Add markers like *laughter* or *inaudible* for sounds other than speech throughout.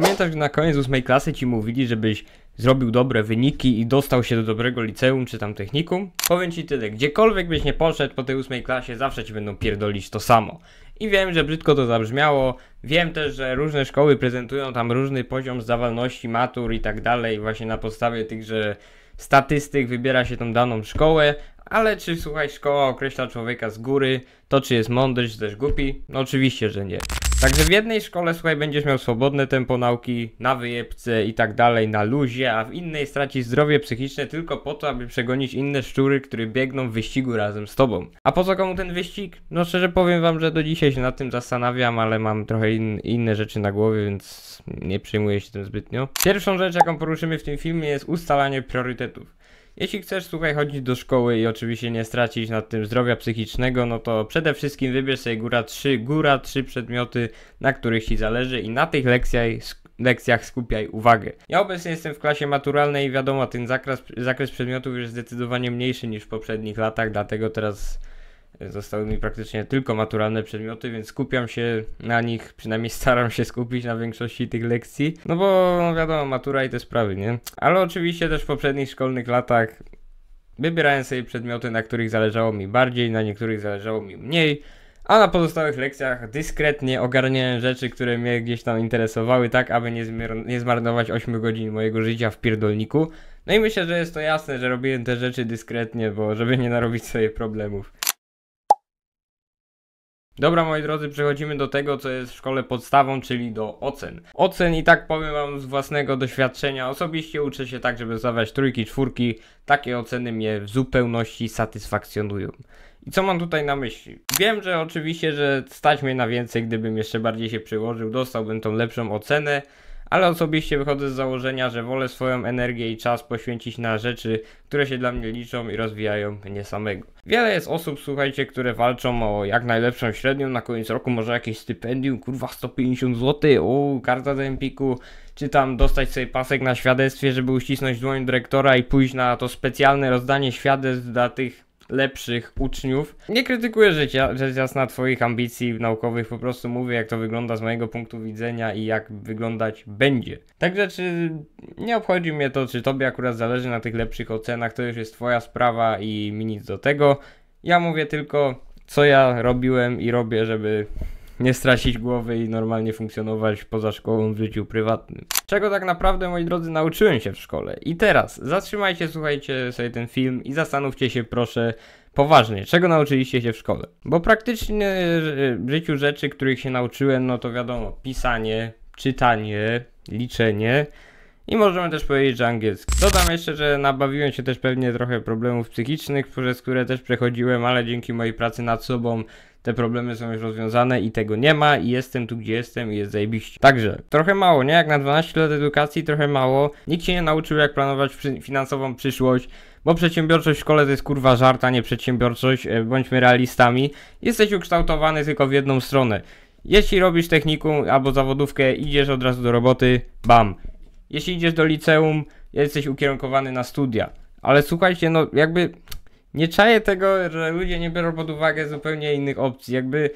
Pamiętasz, że na koniec ósmej klasy ci mówili, żebyś zrobił dobre wyniki i dostał się do dobrego liceum czy tam technikum? Powiem ci tyle, gdziekolwiek byś nie poszedł po tej ósmej klasie, zawsze ci będą pierdolić to samo. I wiem, że brzydko to zabrzmiało, wiem też, że różne szkoły prezentują tam różny poziom zawalności matur i tak dalej, właśnie na podstawie tychże statystyk wybiera się tą daną szkołę, ale czy słuchaj, szkoła określa człowieka z góry, to czy jest mądry, czy też głupi? No oczywiście, że nie. Także w jednej szkole, słuchaj, będziesz miał swobodne tempo nauki, na wyjebce i tak dalej, na luzie, a w innej stracisz zdrowie psychiczne tylko po to, aby przegonić inne szczury, które biegną w wyścigu razem z tobą. A po co komu ten wyścig? No szczerze powiem wam, że do dzisiaj się nad tym zastanawiam, ale mam trochę in inne rzeczy na głowie, więc nie przejmuję się tym zbytnio. Pierwszą rzecz, jaką poruszymy w tym filmie jest ustalanie priorytetów. Jeśli chcesz, słuchaj, chodzić do szkoły i oczywiście nie stracić nad tym zdrowia psychicznego, no to przede wszystkim wybierz sobie góra 3, góra 3 przedmioty, na których Ci zależy i na tych lekcjach, lekcjach skupiaj uwagę. Ja obecnie jestem w klasie maturalnej i wiadomo, ten zakres, zakres przedmiotów jest zdecydowanie mniejszy niż w poprzednich latach, dlatego teraz Zostały mi praktycznie tylko maturalne przedmioty, więc skupiam się na nich, przynajmniej staram się skupić na większości tych lekcji, no bo no wiadomo, matura i te sprawy, nie? Ale oczywiście też w poprzednich szkolnych latach wybierałem sobie przedmioty, na których zależało mi bardziej, na niektórych zależało mi mniej, a na pozostałych lekcjach dyskretnie ogarniałem rzeczy, które mnie gdzieś tam interesowały, tak aby nie, nie zmarnować 8 godzin mojego życia w pierdolniku. No i myślę, że jest to jasne, że robiłem te rzeczy dyskretnie, bo żeby nie narobić sobie problemów. Dobra moi drodzy, przechodzimy do tego, co jest w szkole podstawą, czyli do ocen. Ocen i tak powiem wam z własnego doświadczenia, osobiście uczę się tak, żeby zdawać trójki, czwórki, takie oceny mnie w zupełności satysfakcjonują. I co mam tutaj na myśli? Wiem, że oczywiście, że stać mnie na więcej, gdybym jeszcze bardziej się przyłożył, dostałbym tą lepszą ocenę, ale osobiście wychodzę z założenia, że wolę swoją energię i czas poświęcić na rzeczy, które się dla mnie liczą i rozwijają mnie samego. Wiele jest osób, słuchajcie, które walczą o jak najlepszą średnią na koniec roku, może jakieś stypendium, kurwa 150 zł, o karta z Empiku, czy tam dostać sobie pasek na świadectwie, żeby uścisnąć dłoń dyrektora i pójść na to specjalne rozdanie świadectw dla tych lepszych uczniów. Nie krytykuję życia, rzecz jasna twoich ambicji naukowych, po prostu mówię jak to wygląda z mojego punktu widzenia i jak wyglądać będzie. Także czy nie obchodzi mnie to, czy tobie akurat zależy na tych lepszych ocenach, to już jest twoja sprawa i mi nic do tego. Ja mówię tylko co ja robiłem i robię, żeby nie stracić głowy i normalnie funkcjonować poza szkołą w życiu prywatnym. Czego tak naprawdę, moi drodzy, nauczyłem się w szkole. I teraz zatrzymajcie, słuchajcie sobie ten film i zastanówcie się, proszę, poważnie, czego nauczyliście się w szkole? Bo praktycznie w życiu rzeczy, których się nauczyłem, no to wiadomo, pisanie, czytanie, liczenie. I możemy też powiedzieć, że angielski. Dodam jeszcze, że nabawiłem się też pewnie trochę problemów psychicznych, przez które też przechodziłem, ale dzięki mojej pracy nad sobą te problemy są już rozwiązane i tego nie ma i jestem tu, gdzie jestem i jest zajebiście. Także, trochę mało, nie? Jak na 12 lat edukacji, trochę mało. Nikt się nie nauczył, jak planować finansową przyszłość, bo przedsiębiorczość w szkole to jest kurwa żarta, nie przedsiębiorczość, e, bądźmy realistami. Jesteś ukształtowany tylko w jedną stronę. Jeśli robisz technikum albo zawodówkę, idziesz od razu do roboty, bam. Jeśli idziesz do liceum, jesteś ukierunkowany na studia. Ale słuchajcie, no jakby nie czaję tego, że ludzie nie biorą pod uwagę zupełnie innych opcji. Jakby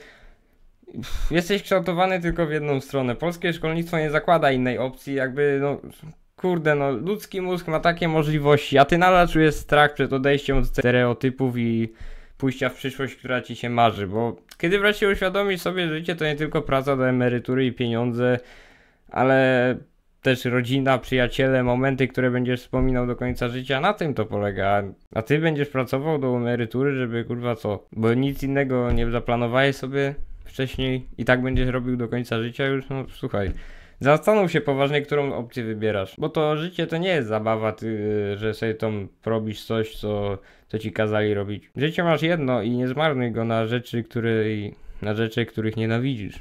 jesteś kształtowany tylko w jedną stronę. Polskie szkolnictwo nie zakłada innej opcji, jakby no kurde, no ludzki mózg ma takie możliwości, a ty nadal czujesz strach przed odejściem od stereotypów i pójścia w przyszłość, która ci się marzy, bo kiedy wreszcie uświadomisz sobie życie, to nie tylko praca do emerytury i pieniądze, ale też rodzina, przyjaciele, momenty, które będziesz wspominał do końca życia, na tym to polega. A ty będziesz pracował do emerytury, żeby kurwa co? Bo nic innego nie zaplanowałeś sobie wcześniej i tak będziesz robił do końca życia już, no słuchaj. Zastanów się poważnie, którą opcję wybierasz. Bo to życie to nie jest zabawa, ty, że sobie tam robisz coś, co, co ci kazali robić. Życie masz jedno i nie zmarnuj go na rzeczy, której, na rzeczy, których nienawidzisz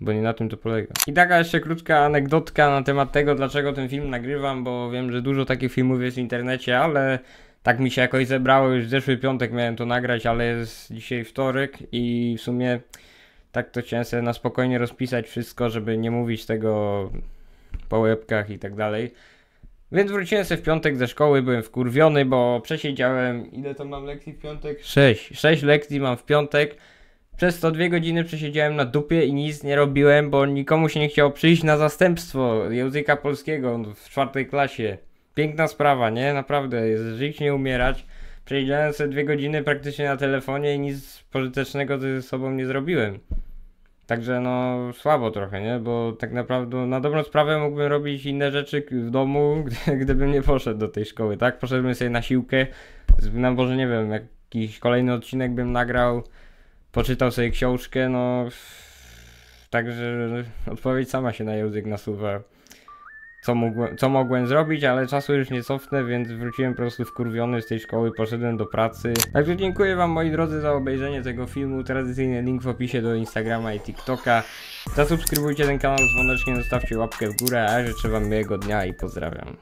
bo nie na tym to polega. I taka jeszcze krótka anegdotka na temat tego, dlaczego ten film nagrywam, bo wiem, że dużo takich filmów jest w internecie, ale tak mi się jakoś zebrało, już w zeszły piątek miałem to nagrać, ale jest dzisiaj wtorek i w sumie tak to chciałem sobie na spokojnie rozpisać wszystko, żeby nie mówić tego po łebkach i tak dalej. Więc wróciłem sobie w piątek ze szkoły, byłem wkurwiony, bo przesiedziałem, ile to mam lekcji w piątek? 6. sześć lekcji mam w piątek. Przez to dwie godziny przesiedziałem na dupie i nic nie robiłem, bo nikomu się nie chciało przyjść na zastępstwo języka polskiego no, w czwartej klasie. Piękna sprawa, nie? Naprawdę, jest żyć nie umierać. Przesiedziałem sobie dwie godziny praktycznie na telefonie i nic pożytecznego ze sobą nie zrobiłem. Także no słabo trochę, nie? Bo tak naprawdę no, na dobrą sprawę mógłbym robić inne rzeczy w domu, *laughs* gdybym nie poszedł do tej szkoły, tak? Poszedłbym sobie na siłkę, na Boże nie wiem, jakiś kolejny odcinek bym nagrał poczytał sobie książkę, no... Także odpowiedź sama się na język nasuwa. Co mogłem, co mogłem zrobić, ale czasu już nie cofnę, więc wróciłem po prostu wkurwiony z tej szkoły, poszedłem do pracy. Także dziękuję wam moi drodzy za obejrzenie tego filmu. Tradycyjny link w opisie do Instagrama i TikToka. Zasubskrybujcie ten kanał z dzwoneczkiem, zostawcie łapkę w górę, a życzę wam miłego dnia i pozdrawiam.